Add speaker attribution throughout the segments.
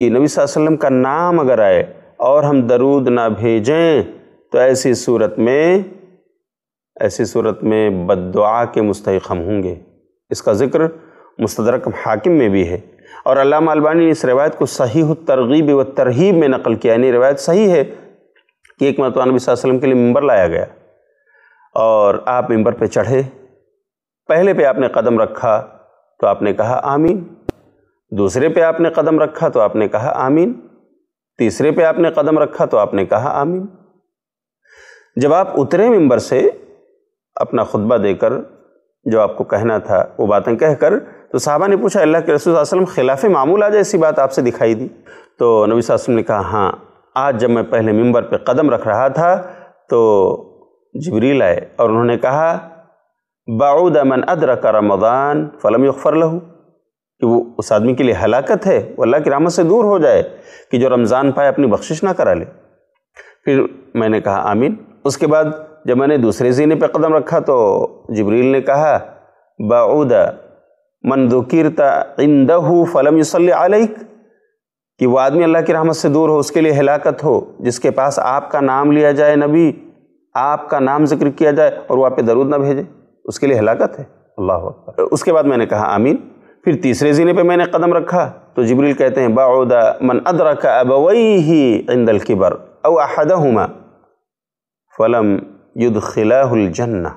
Speaker 1: कि नबी वसल्लम का नाम अगर आए और हम दरूद ना भेजें तो ऐसी सूरत में ऐसी सूरत में बददुआ के मुस्तक हम होंगे इसका ज़िक्र मुस्तरक हाकिम में भी है और अलामा ने इस रिवायत को सही तरगीब व तरहीब में नकल किया यानी रिवायत सही है कि एक मरतबा नबी वसल्लम के लिए मंबर लाया गया और आप मंबर पर चढ़े पहले पे आपने कदम रखा तो आपने कहा आमीन दूसरे पे आपने कदम रखा तो आपने कहा आमीन तीसरे पे आपने कदम रखा तो आपने कहा आमीन जब आप उतरे मेंबर से अपना खुतबा देकर जो आपको कहना था वो बातें कहकर तो साहबा ने पूछा अल्लाह के रसूल वसलम खिलाफ मामूल आ जाए जैसी बात आपसे दिखाई दी तो नबी वसम ने कहा हाँ आज जब मैं पहले मेंबर पे कदम रख रहा था तो जबरील आए और उन्होंने कहा बाऊद अमन अदर का रमदान फ़लम यफ़र लहू कि वो उस आदमी के लिए हलाकत है वो अल्लाह की रामत से दूर हो जाए कि जो रमज़ान पाए अपनी बख्शिश ना करा ले फिर मैंने कहा आमीन उसके बाद जब मैंने दूसरे जीने पर कदम रखा तो जबरील ने कहा बाऊदा मन दुकीरता इंदहू फ़लम युसल आलिक कि वह आदमी अल्लाह की रहमत से दूर हो उसके लिए हलाकत हो जिसके पास आपका नाम लिया जाए नबी आपका नाम जिक्र किया जाए और वो आप पे दरूद ना भेजे उसके लिए हलाकत है अल्लाह उसके बाद मैंने कहा आमीन फिर तीसरे ज़िले पे मैंने कदम रखा तो जबरील कहते हैं बाउदा मन अदरक वही ही इंदल किबर अव अहदहुमा फलम युद्ध खिलाजन्ना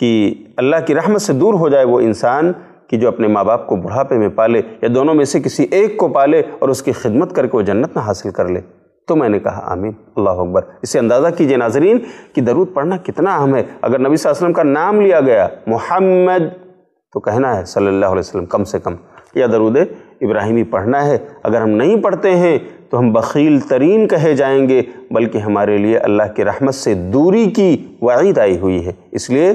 Speaker 1: कि अल्लाह की रहमत से दूर हो जाए वो इंसान कि जो अपने माँ बाप को बुढ़ापे में पाले या दोनों में से किसी एक को पाले और उसकी खिदमत करके वो जन्नत ना हासिल कर ले तो मैंने कहा आमीन अल्लाह अकबर इसे अंदाज़ा कीजिए नाजरीन कि दरूद पढ़ना कितना अहम है अगर नबी वसल्लम का नाम लिया गया मोहम्मद तो कहना है सल्लल्लाहु अलैहि वसल्लम कम से कम या दरूद इब्राहिमी पढ़ना है अगर हम नहीं पढ़ते हैं तो हम बखील तरीन कहे जाएंगे बल्कि हमारे लिए अल्लाह की रहमत से दूरी की वाइद आई हुई है इसलिए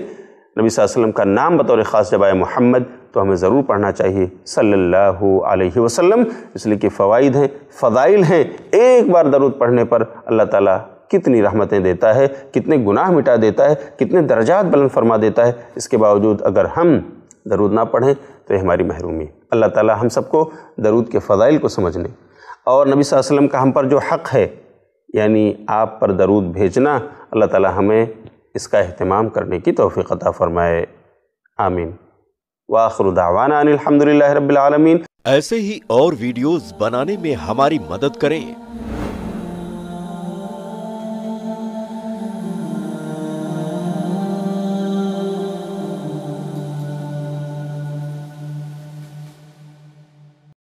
Speaker 1: नबी वसल्लम का नाम बतौर ख़ास जब आए मोहम्मद तो हमें ज़रूर पढ़ना चाहिए सल्लल्लाहु अलैहि वसल्लम इसलिए कि फ़वाद हैं फ़ाइल हैं एक बार दरूद पढ़ने पर अल्लाह ताला कितनी रहमतें देता है कितने गुनाह मिटा देता है कितने दर्जात बुलंद फरमा देता है इसके बावजूद अगर हम दरूद ना पढ़ें तो ये हमारी महरूमी अल्लाह ताला हम सबको दरूद के फ़ज़ाइल को समझने और नबी वसल्लम का हम पर जो हक़ है यानी आप पर दरूद भेजना अल्लाह ताला हमें इसका अहतमाम करने की तोफ़ी अता फ़रमाए आमीन वाखर दावाना अनिलहमदिल्ला रबालमीन ऐसे ही और वीडियोज़ बनाने में हमारी मदद करें